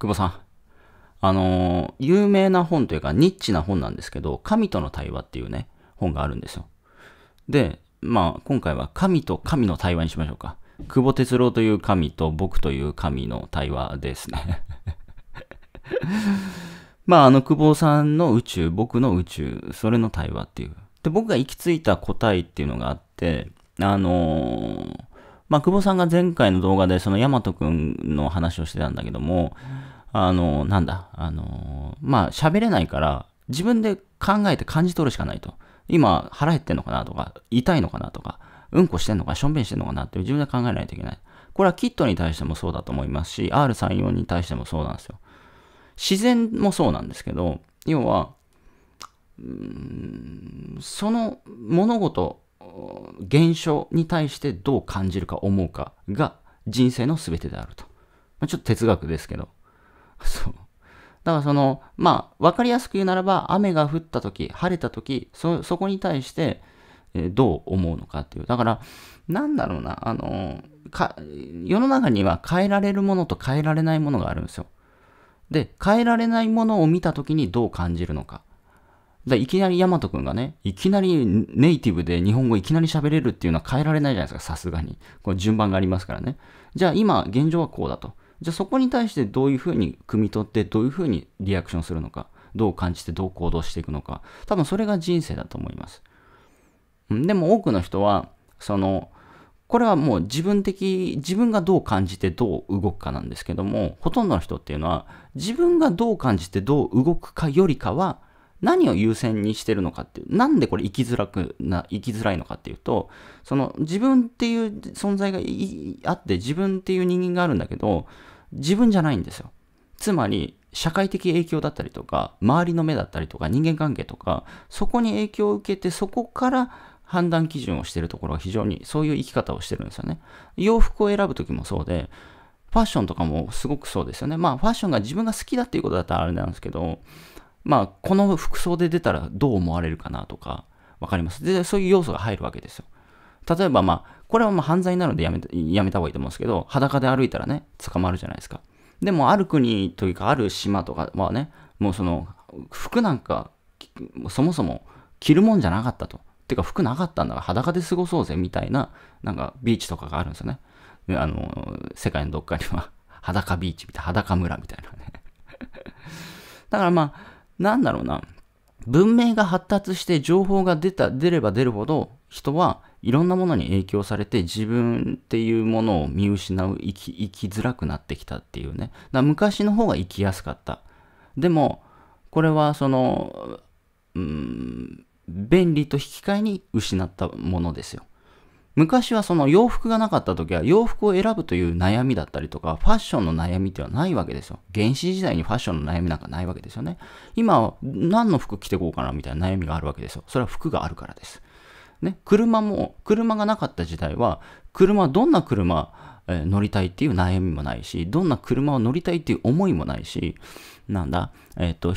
久保さん。あの有名な本というか、ニッチな本なんですけど、神との対話っていうね、本があるんですよ。で、まあ、今回は神と神の対話にしましょうか。久保哲郎という神と僕という神の対話ですね まあ、あの、久保さんの宇宙、僕の宇宙、それの対話っていう。で、僕が行き着いた答えっていうのがあって、あのー、まあ、久保さんが前回の動画でそのヤマト君の話をしてたんだけども、うんあの、なんだ、あの、まあ、喋れないから、自分で考えて感じ取るしかないと。今、腹減ってんのかなとか、痛いのかなとか、うんこしてんのか、しょんべんしてんのかなって自分で考えないといけない。これはキットに対してもそうだと思いますし、R34 に対してもそうなんですよ。自然もそうなんですけど、要は、その物事、現象に対してどう感じるか思うかが人生の全てであると。まあ、ちょっと哲学ですけど。そう。だからその、まあ、わかりやすく言うならば、雨が降った時、晴れた時、そ、そこに対して、えー、どう思うのかっていう。だから、なんだろうな、あのか、世の中には変えられるものと変えられないものがあるんですよ。で、変えられないものを見た時にどう感じるのか。だいきなりヤマト君がね、いきなりネイティブで日本語いきなり喋れるっていうのは変えられないじゃないですか、さすがに。これ順番がありますからね。じゃあ今、現状はこうだと。じゃあそこに対してどういうふうに汲み取ってどういうふうにリアクションするのかどう感じてどう行動していくのか多分それが人生だと思いますでも多くの人はそのこれはもう自分的自分がどう感じてどう動くかなんですけどもほとんどの人っていうのは自分がどう感じてどう動くかよりかは何を優先にしてるのかっていうなんでこれ生きづらくな生きづらいのかっていうとその自分っていう存在があって自分っていう人間があるんだけど自分じゃないんですよ。つまり、社会的影響だったりとか、周りの目だったりとか、人間関係とか、そこに影響を受けて、そこから判断基準をしているところが非常に、そういう生き方をしてるんですよね。洋服を選ぶときもそうで、ファッションとかもすごくそうですよね。まあ、ファッションが自分が好きだっていうことだったらあれなんですけど、まあ、この服装で出たらどう思われるかなとか、わかります。で、そういう要素が入るわけですよ。例えばまあ、これはまあ犯罪なのでやめやめた方がいいと思うんですけど、裸で歩いたらね、捕まるじゃないですか。でもある国というかある島とかはね、もうその服なんかそもそも着るもんじゃなかったと。てか服なかったんだから裸で過ごそうぜみたいな、なんかビーチとかがあるんですよね。あの、世界のどっかには 裸ビーチみたいな、裸村みたいなね。だからまあ、なんだろうな。文明が発達して情報が出た、出れば出るほど、人はいろんなものに影響されて自分っていうものを見失う生き生きづらくなってきたっていうねだ昔の方が生きやすかったでもこれはそのうん便利と引き換えに失ったものですよ昔はその洋服がなかった時は洋服を選ぶという悩みだったりとかファッションの悩みではないわけですよ。原始時代にファッションの悩みなんかないわけですよね。今は何の服着てこうかなみたいな悩みがあるわけですよ。それは服があるからです。ね、車も、車がなかった時代は、車、どんな車、え乗りたいっていう悩みもないし、どんな車を乗りたいっていう思いもないし、なんだ、えっ、ー、と、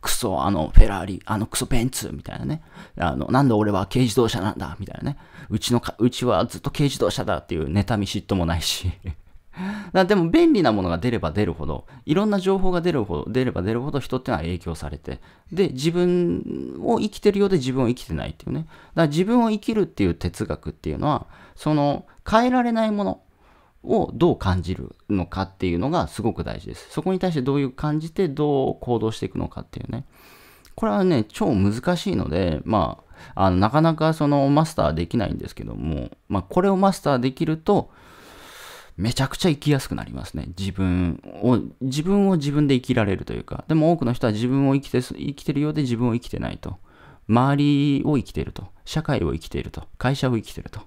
クソ、あの、フェラーリ、あの、クソベンツ、みたいなね。あの、なんで俺は軽自動車なんだ、みたいなね。うちのか、うちはずっと軽自動車だっていう妬み嫉妬もないしだでも便利なものが出れば出るほど、いろんな情報が出るほど、出れば出るほど人ってのは影響されて、で、自分を生きてるようで自分を生きてないっていうね。だから自分を生きるっていう哲学っていうのは、その変えられないものをどう感じるのかっていうのがすごく大事です。そこに対してどういう感じて、どう行動していくのかっていうね。これはね、超難しいので、まあ、あのなかなかそのマスターできないんですけども、まあ、これをマスターできると、めちゃくちゃ生きやすくなりますね。自分を、自分を自分で生きられるというか、でも多くの人は自分を生きて、生きてるようで自分を生きてないと。周りを生きてると。社会を生きてると。会社を生きてると。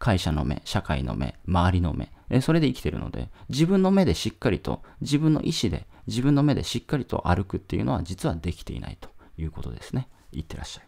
会社の目、社会の目、周りの目。それで生きてるので、自分の目でしっかりと、自分の意思で、自分の目でしっかりと歩くっていうのは実はできていないということですね。いってらっしゃい。